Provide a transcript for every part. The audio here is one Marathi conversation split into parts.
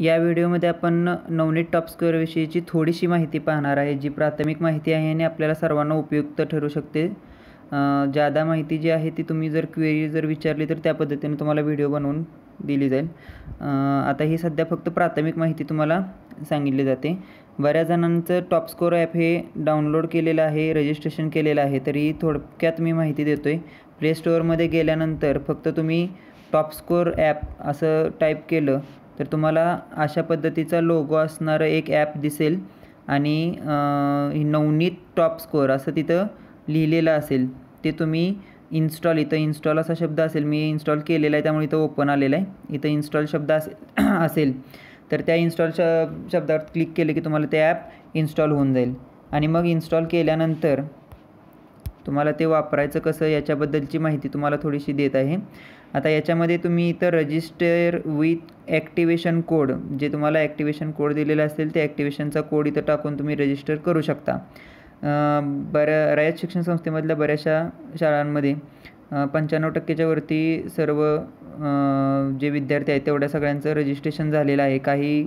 या व्हिडिओमध्ये आपण नवनीत टॉप स्क्वेअरविषयीची थोडीशी माहिती पाहणार आहे जी प्राथमिक माहिती आहे आणि आपल्याला सर्वांना उपयुक्त ठरू शकते जादा माहिती जी आहे ती तुम्ही जर क्वेरी जर विचारली तर त्या पद्धतीने तुम्हाला व्हिडिओ बनवून दिली जाईल आता ही सध्या फक्त प्राथमिक माहिती तुम्हाला सांगितली जाते बऱ्याच जणांचं टॉप स्कोर ॲप हे डाउनलोड केलेलं आहे रजिस्ट्रेशन केलेलं आहे तरी थोडक्यात मी माहिती देतो आहे प्ले स्टोअरमध्ये गेल्यानंतर फक्त तुम्ही टॉप स्कोर ॲप असं टाईप केलं तर तुम्हाला अशा पद्धतीचा लोगो असणारं एक ॲप दिसेल आणि नवनीत टॉप स्कोअर असं तिथं लिहिलेलं असेल ते तुम्ही इन्स्टॉल इथं इन्स्टॉल असा शब्द असेल मी इन्स्टॉल केलेला आहे त्यामुळे इथं ओपन आलेला आहे इथं इन्स्टॉल शब्द असेल असेल तर त्या इन्स्टॉल श शब्दावर क्लिक केलं की तुम्हाला ते ॲप इन्स्टॉल होऊन जाईल आणि मग इन्स्टॉल केल्यानंतर तुम्हाला ते वापरायचं कसं याच्याबद्दलची माहिती तुम्हाला थोडीशी देत आहे आता याच्यामध्ये तुम्ही इथं रजिस्टर विथ ॲक्टिवेशन कोड जे तुम्हाला ॲक्टिवेशन कोड दिलेला असेल ते ॲक्टिवेशनचा कोड इथं टाकून तुम्ही रजिस्टर करू शकता बऱ्या रयत शिक्षण संस्थेमधल्या बऱ्याचशा शाळांमध्ये पंच्याण्णव टक्केच्या वरती सर्व जे विद्यार्थी आहेत तेवढ्या सगळ्यांचं रजिस्ट्रेशन झालेलं आहे काही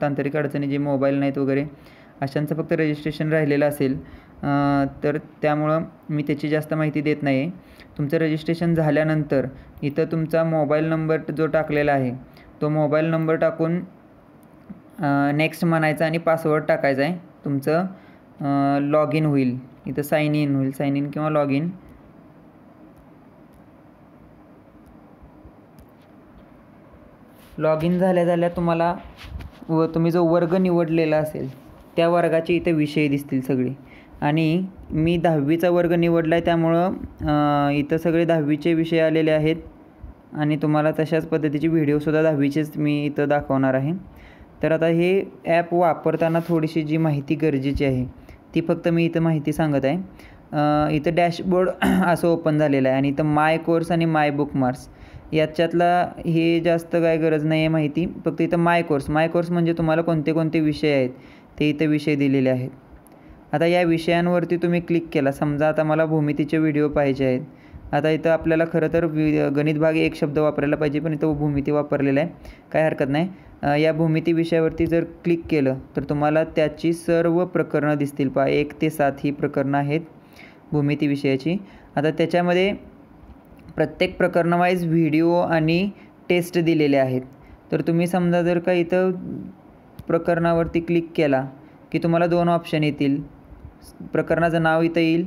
तांत्रिक अडचणी जे मोबाईल नाहीत वगैरे अशांचं फक्त रजिस्ट्रेशन राहिलेलं असेल तर त्यामुळं मी त्याची जास्त माहिती देत नाही आहे तुमचं रजिस्ट्रेशन झाल्यानंतर इथं तुमचा मोबाईल नंबर जो टाकलेला आहे तो मोबाईल नंबर टाकून नेक्स्ट म्हणायचा आणि पासवर्ड टाकायचा आहे तुमचं लॉग इन होईल इथं साईन इन होईल साईन इन किंवा लॉग इन लॉग इन झाल्या झाल्या तुम्हाला व तुम्ही जो वर्ग निवडलेला असेल त्या वर्गाचे इथे विषय दिसतील सगळे आणि मी दहावीचा वर्ग निवडला आहे त्यामुळं इथं सगळे दहावीचे विषय आलेले आहेत आणि तुम्हाला तशाच पद्धतीचे व्हिडिओसुद्धा दहावीचेच मी इथं दाखवणार आहे तर आता हे ॲप वापरताना थोडीशी जी माहिती गरजेची आहे ती फक्त मी इथं माहिती सांगत आहे इथं डॅशबोर्ड असं ओपन झालेलं आहे आणि इथं माय कोर्स आणि माय बुक मार्क्स याच्यातला हे जास्त काय गरज नाही आहे माहिती फक्त इथं माय कोर्स माय कोर्स म्हणजे तुम्हाला कोणते कोणते विषय आहेत ते इथं विषय दिलेले आहेत आता या विषयांवरती तुम्ही क्लिक केला समजा आता मला भूमितीचे व्हिडिओ पाहिजे आहेत आता इथं आपल्याला खरं तर वि गणित भाग एक शब्द वापरायला पाहिजे पण इथं भूमिती वापरलेला आहे काय हरकत नाही या भूमिती विषयावरती जर क्लिक केलं तर तुम्हाला त्याची सर्व प्रकरणं दिसतील पहा एक ते सात ही प्रकरणं आहेत भूमिती विषयाची आता त्याच्यामध्ये प्रत्येक प्रकरणवाईज व्हिडिओ आणि टेस्ट दिलेले आहेत तर तुम्ही समजा जर का इथं प्रकरणावरती क्लिक केला की तुम्हाला दोन ऑप्शन येतील प्रकरणाचं नाव इथं येईल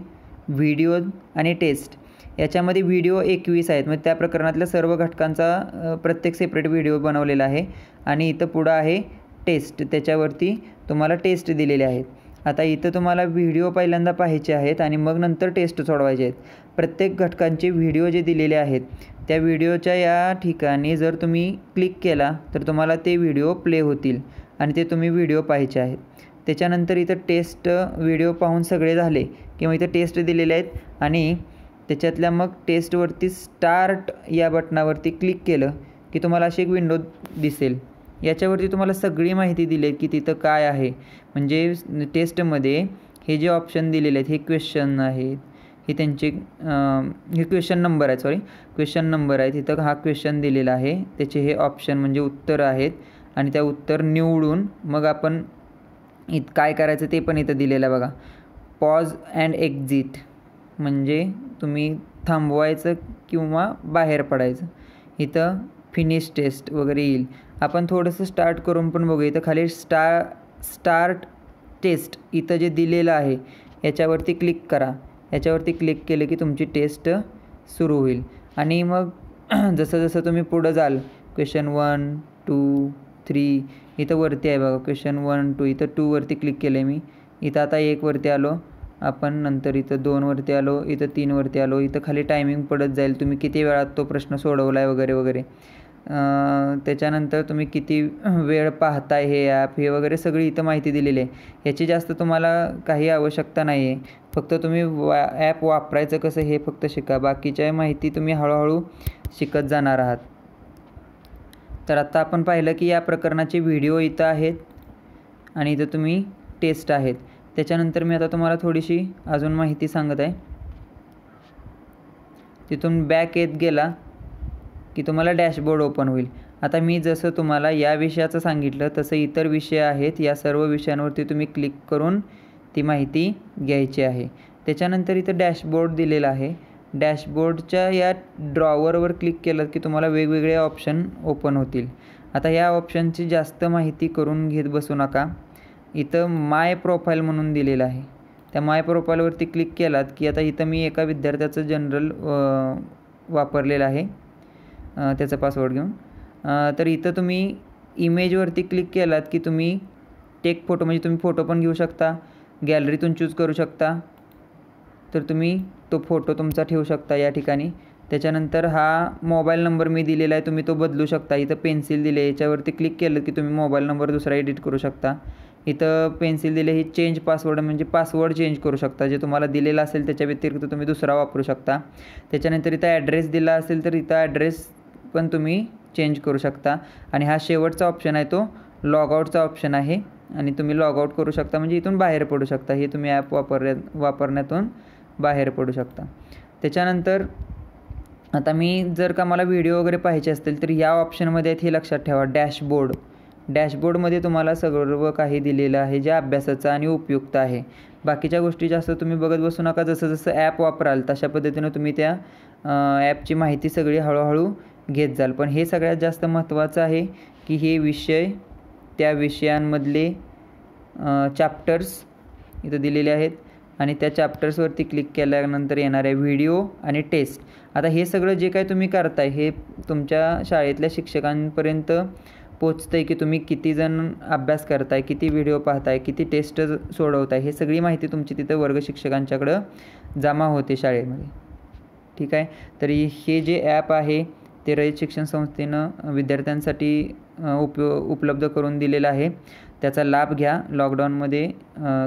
व्हिडिओ आणि टेस्ट याच्यामध्ये व्हिडिओ एकवीस आहेत म्हणजे त्या प्रकरणातल्या सर्व घटकांचा प्रत्येक सेपरेट व्हिडिओ बनवलेला आहे आणि इथं पुढं आहे टेस्ट त्याच्यावरती तुम्हाला टेस्ट दिलेले आहेत आता इथं तुम्हाला व्हिडिओ पहिल्यांदा पाहायचे आहेत आणि मग नंतर टेस्ट सोडवायचे आहेत प्रत्येक घटकांचे व्हिडिओ जे दिलेले आहेत त्या व्हिडिओच्या या ठिकाणी जर तुम्ही क्लिक केला तर तुम्हाला ते व्हिडिओ प्ले होतील आणि ते तुम्ही व्हिडिओ पाहायचे आहेत त्याच्यानंतर इथं टेस्ट व्हिडिओ पाहून सगळे झाले किंवा इथं टेस्ट दिलेले आहेत आणि त्याच्यातल्या मग टेस्टवरती स्टार्ट या बटनावरती क्लिक केलं की तुम्हाला अशी एक विंडो दिसेल याच्यावरती तुम्हाला सगळी माहिती दिली आहे की तिथं काय आहे म्हणजे टेस्टमध्ये हे जे ऑप्शन दिलेले आहेत हे क्वेश्चन आहेत हे त्यांचे हे क्वेश्चन नंबर आहे सॉरी क्वेश्चन नंबर आहे तिथं हा क्वेश्चन दिलेला आहे त्याचे हे ऑप्शन म्हणजे उत्तर आहेत आणि त्या उत्तर निवडून मग आपण इत काय करायचं ते पण इथं दिलेलं बघा पॉज अँड एक्झिट म्हणजे तुम्ही थांबवायचं किंवा बाहेर पडायचं इथं फिनिश टेस्ट वगैरे येईल आपण थोडंसं स्टार्ट करून पण बघू इथं खाली स्टार स्टार्ट टेस्ट इथं जे दिलेलं आहे याच्यावरती क्लिक करा याच्यावरती क्लिक केलं की तुमची टेस्ट सुरू होईल आणि मग जसं जसं तुम्ही पुढं जाल क्वेश्चन वन टू थ्री इथं वरती आहे बघा क्वेश्चन वन टू इथं टूवरती क्लिक केलं आहे मी इथं आता एकवरती आलो आपण नंतर इथं दोनवरती आलो इथं तीनवरती आलो इथं खाली टायमिंग पडत जाईल तुम्ही किती वेळात तो प्रश्न सोडवला आहे वगैरे वगैरे त्याच्यानंतर तुम्ही किती वेळ पाहताय हे ॲप हे वगैरे सगळी इथं माहिती दिलेली आहे ह्याची जास्त तुम्हाला काही आवश्यकता नाही आहे फक्त तुम्ही वा ॲप वापरायचं कसं हे फक्त शिका बाकीच्या माहिती तुम्ही हळूहळू शिकत जाणार आहात तर आता आपण पाहिलं की या प्रकरणाचे व्हिडिओ इथं आहेत आणि इथं तुम्ही टेस्ट आहेत त्याच्यानंतर मी आता तुम्हाला थोडीशी अजून माहिती सांगत आहे तिथून बॅक येत गेला की तुम्हाला डॅशबोर्ड ओपन होईल आता मी जसं तुम्हाला या विषयाचं सांगितलं तसं इतर विषय आहेत या सर्व विषयांवरती तुम्ही क्लिक करून ती माहिती घ्यायची आहे त्याच्यानंतर इथं डॅशबोर्ड दिलेला आहे डॅशबोर्डच्या या ड्रॉवरवर क्लिक केलं की तुम्हाला वेगवेगळे ऑप्शन ओपन होतील आता या ऑप्शनची जास्त माहिती करून घेत बसू नका इथं माय प्रोफाईल म्हणून दिलेलं आहे त्या माय प्रोफाईलवरती क्लिक केलात की आता इथं मी एका विद्यार्थ्याचं जनरल वापरलेलं आहे त्याचा पासवर्ड घेऊन तर इथं तुम्ही इमेजवरती क्लिक केलात की तुम्ही टेक फोटो म्हणजे तुम्ही फोटो पण घेऊ शकता गॅलरीतून चूज करू शकता तर तुम्ही तो फोटो तुमचा ठेवू शकता या ठिकाणी त्याच्यानंतर हा मोबाईल नंबर मी दिलेला आहे तुम्ही तो बदलू शकता इथं पेन्सिल दिले याच्यावरती क्लिक केलं की तुम्ही मोबाईल नंबर दुसरा एडिट करू शकता इथं पेन्सिल दिले हे चेंज पासवर्ड म्हणजे पासवर्ड चेंज करू शकता जे तुम्हाला दिलेला असेल त्याच्या व्यतिरिक्त तुम्ही दुसरा वापरू शकता त्याच्यानंतर इथं ॲड्रेस दिला असेल तर इथं ॲड्रेस पण तुम्ही चेंज करू शकता आणि हा शेवटचा ऑप्शन आहे तो लॉगआउटचा ऑप्शन आहे आणि तुम्ही लॉगआउट करू शकता म्हणजे इथून बाहेर पडू शकता हे तुम्ही ॲप वापर वापरण्यातून बाहेर पडू शकता त्याच्यानंतर आता मी जर का मला व्हिडिओ वगैरे पाहायचे असतील तर या ऑप्शनमध्ये आहेत हे लक्षात ठेवा डॅशबोर्ड डॅशबोर्डमध्ये तुम्हाला सर्व काही दिलेलं आहे जे अभ्यासाचं आणि उपयुक्त आहे बाकीच्या गोष्टी जास्त तुम्ही बघत बसू नका जसं जसं ॲप वापराल तशा पद्धतीनं तुम्ही त्या ॲपची माहिती सगळी हळूहळू घेत जाल पण हे सगळ्यात जास्त महत्त्वाचं आहे की हे विषय त्या विषयांमधले चॅप्टर्स इथं दिलेले आहेत आणि त्या चॅप्टर्सवरती क्लिक केल्यानंतर येणार आहे व्हिडिओ आणि टेस्ट आता हे सगळं जे काय तुम्ही करताय हे तुमच्या शाळेतल्या शिक्षकांपर्यंत पोचतं आहे की तुम्ही किती जण अभ्यास करताय किती व्हिडिओ पाहताय किती टेस्ट सोडवताय हे सगळी माहिती तुमची तिथं वर्ग शिक्षकांच्याकडं जमा होते शाळेमध्ये ठीक आहे तरी हे जे ॲप आहे ते रयत शिक्षण संस्थेनं विद्यार्थ्यांसाठी उप उपलब्ध करून दिलेलं आहे त्याचा लाभ घ्या लॉकडाऊनमध्ये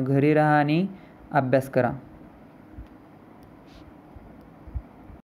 घरी राहा आणि अभ्यास करा